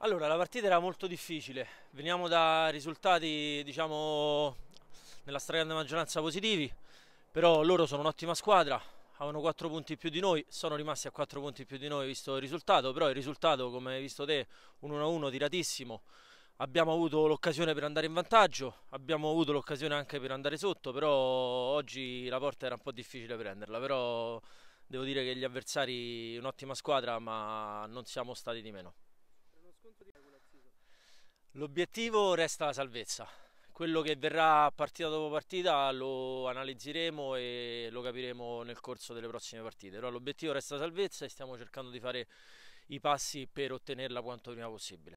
Allora, la partita era molto difficile, veniamo da risultati, diciamo, nella stragrande maggioranza positivi, però loro sono un'ottima squadra, avevano 4 punti più di noi, sono rimasti a 4 punti più di noi visto il risultato, però il risultato, come hai visto te, un 1-1 tiratissimo, abbiamo avuto l'occasione per andare in vantaggio, abbiamo avuto l'occasione anche per andare sotto, però oggi la porta era un po' difficile prenderla, però devo dire che gli avversari un'ottima squadra ma non siamo stati di meno. L'obiettivo resta la salvezza, quello che verrà partita dopo partita lo analizzeremo e lo capiremo nel corso delle prossime partite, però l'obiettivo resta la salvezza e stiamo cercando di fare i passi per ottenerla quanto prima possibile.